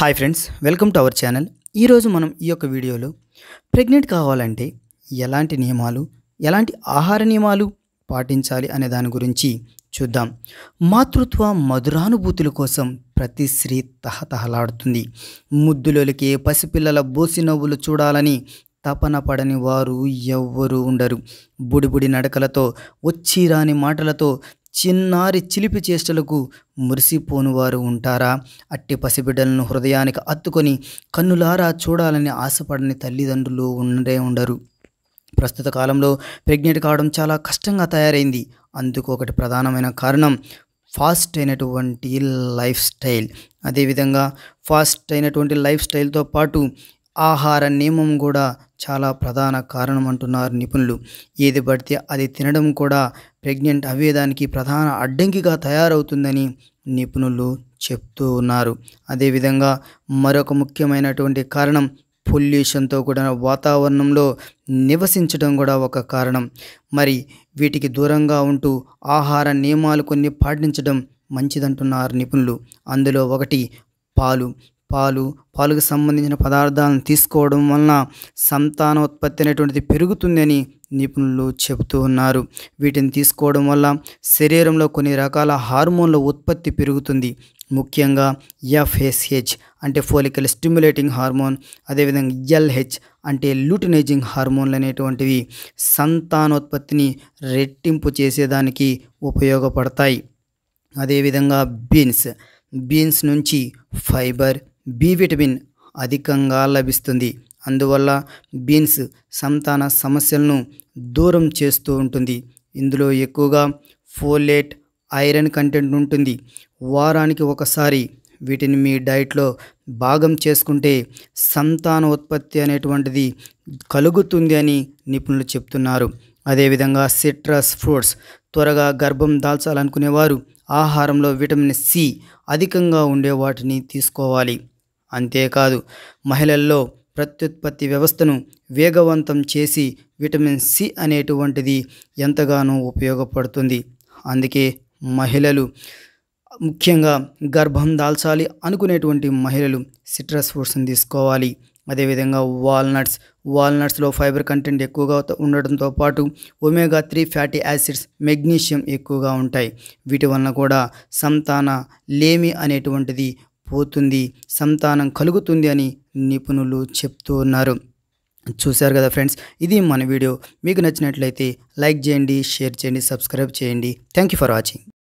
hi friends welcome to our channel ఈరోజు మనం ఈ యొక్క వీడియోలో ప్రెగ్నెంట్ కావాలంటే ఎలాంటి నియమాలు ఎలాంటి ఆహార నియమాలు పాటించాలి అనే దాని గురించి చూద్దాం మాతృత్వ మధురానుభూతుల కోసం ప్రతి స్త్రీ తహతహలాడుతుంది ముద్దులోలికి పసిపిల్లల బోసి నవ్వులు చూడాలని తపన పడని వారు ఎవ్వరూ ఉండరు బుడిబుడి నడకలతో వచ్చి రాని మాటలతో చిన్నారి చిలిపి చేష్టలకు మురిసిపోనువారు ఉంటారా అట్టి పసిబిడ్డలను హృదయానికి అత్తుకొని కన్నులారా చూడాలని ఆశపడని తల్లిదండ్రులు ఉండే ఉండరు ప్రస్తుత కాలంలో ప్రెగ్నెంట్ కావడం చాలా కష్టంగా తయారైంది అందుకు ఒకటి ప్రధానమైన కారణం ఫాస్ట్ అయినటువంటి లైఫ్ స్టైల్ అదేవిధంగా ఫాస్ట్ అయినటువంటి లైఫ్ స్టైల్తో పాటు ఆహార నియమం కూడా చాలా ప్రధాన కారణం అంటున్నారు నిపుణులు ఏది పడితే అది తినడం కూడా ప్రెగ్నెంట్ అవ్వేదానికి ప్రధాన అడ్డంకిగా తయారవుతుందని నిపుణులు చెప్తూ ఉన్నారు అదేవిధంగా మరొక ముఖ్యమైనటువంటి కారణం పొల్యూషన్తో కూడిన వాతావరణంలో నివసించడం కూడా ఒక కారణం మరి వీటికి దూరంగా ఉంటూ ఆహార నియమాలు కొన్ని పాటించడం మంచిదంటున్నారు నిపుణులు అందులో ఒకటి పాలు పాలు పాలుకు సంబంధించిన పదార్థాలను తీసుకోవడం వలన సంతానోత్పత్తి అనేటువంటిది పెరుగుతుందని నిపుణులు చెబుతూ ఉన్నారు వీటిని తీసుకోవడం వల్ల శరీరంలో కొన్ని రకాల హార్మోన్ల ఉత్పత్తి పెరుగుతుంది ముఖ్యంగా ఎఫ్ఎస్హెచ్ అంటే ఫోలికల్ స్టిమ్యులేటింగ్ హార్మోన్ అదేవిధంగా ఎల్హెచ్ అంటే లూటినైజింగ్ హార్మోన్లు అనేటువంటివి సంతానోత్పత్తిని రెట్టింపు చేసేదానికి ఉపయోగపడతాయి అదేవిధంగా బీన్స్ బీన్స్ నుంచి ఫైబర్ బి విటమిన్ అధికంగా లభిస్తుంది అందువల్ల బీన్స్ సంతాన సమస్యలను దూరం చేస్తూ ఉంటుంది ఇందులో ఎక్కువగా ఫోలేట్ ఐరన్ కంటెంట్ ఉంటుంది వారానికి ఒకసారి వీటిని మీ డైట్లో భాగం చేసుకుంటే సంతాన ఉత్పత్తి అనేటువంటిది కలుగుతుంది అని నిపుణులు చెప్తున్నారు అదేవిధంగా సిట్రస్ ఫ్రూట్స్ త్వరగా గర్భం దాల్చాలనుకునేవారు ఆహారంలో విటమిన్ సి అధికంగా ఉండే వాటిని తీసుకోవాలి అంతేకాదు మహిళల్లో ప్రత్యుత్పత్తి వ్యవస్థను వేగవంతం చేసి విటమిన్ సి అనేటువంటిది ఎంతగానో ఉపయోగపడుతుంది అందుకే మహిళలు ముఖ్యంగా గర్భం దాల్చాలి అనుకునేటువంటి మహిళలు సిట్రస్ ఫ్రూట్స్ని తీసుకోవాలి అదేవిధంగా వాల్నట్స్ వాల్నట్స్లో ఫైబర్ కంటెంట్ ఎక్కువగా ఉండడంతో పాటు omega three fatty acids magnesium ఎక్కువగా ఉంటాయి వీటి వలన కూడా సంతాన లేమి అనేటువంటిది పోతుంది సంతానం కలుగుతుంది అని నిపుణులు చెప్తూ ఉన్నారు చూశారు కదా ఫ్రెండ్స్ ఇది మన వీడియో మీకు నచ్చినట్లయితే లైక్ చేయండి షేర్ చేయండి సబ్స్క్రైబ్ చేయండి థ్యాంక్ యూ ఫర్ వాచింగ్